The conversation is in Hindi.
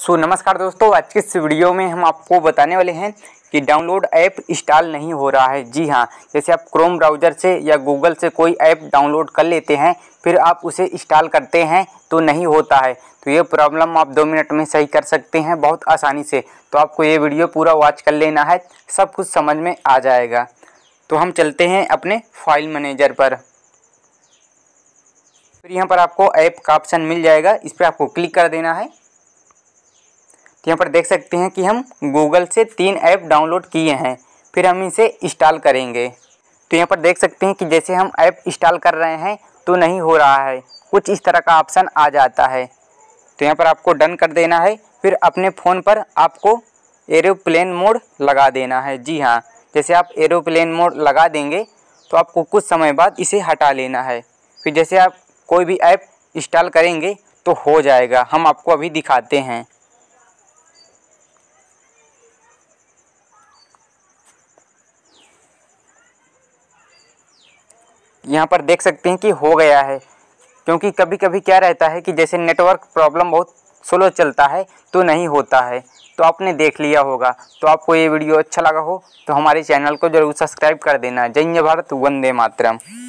सो so, नमस्कार दोस्तों आज के इस वीडियो में हम आपको बताने वाले हैं कि डाउनलोड ऐप इंस्टॉल नहीं हो रहा है जी हाँ जैसे आप क्रोम ब्राउज़र से या गूगल से कोई ऐप डाउनलोड कर लेते हैं फिर आप उसे इंस्टॉल करते हैं तो नहीं होता है तो ये प्रॉब्लम आप दो मिनट में सही कर सकते हैं बहुत आसानी से तो आपको ये वीडियो पूरा वॉच कर लेना है सब कुछ समझ में आ जाएगा तो हम चलते हैं अपने फाइल मैनेजर पर फिर यहाँ पर आपको ऐप का ऑप्शन मिल जाएगा इस पर आपको क्लिक कर देना है यहाँ पर देख सकते हैं कि हम गूगल से तीन ऐप डाउनलोड किए हैं फिर हम इसे इंस्टॉल करेंगे तो यहाँ पर देख सकते हैं कि जैसे हम ऐप इंस्टॉल कर रहे हैं तो नहीं हो रहा है कुछ इस तरह का ऑप्शन आ जाता है तो यहाँ पर आपको डन कर देना है फिर अपने फ़ोन पर आपको एरोप्लेन मोड लगा देना है जी हाँ जैसे आप एरोप्लेन मोड लगा देंगे तो आपको कुछ समय बाद इसे हटा लेना है फिर जैसे आप कोई भी ऐप इंस्टॉल करेंगे तो हो जाएगा हम आपको अभी दिखाते हैं यहाँ पर देख सकते हैं कि हो गया है क्योंकि कभी कभी क्या रहता है कि जैसे नेटवर्क प्रॉब्लम बहुत स्लो चलता है तो नहीं होता है तो आपने देख लिया होगा तो आपको ये वीडियो अच्छा लगा हो तो हमारे चैनल को ज़रूर सब्सक्राइब कर देना जय भारत वंदे मातरम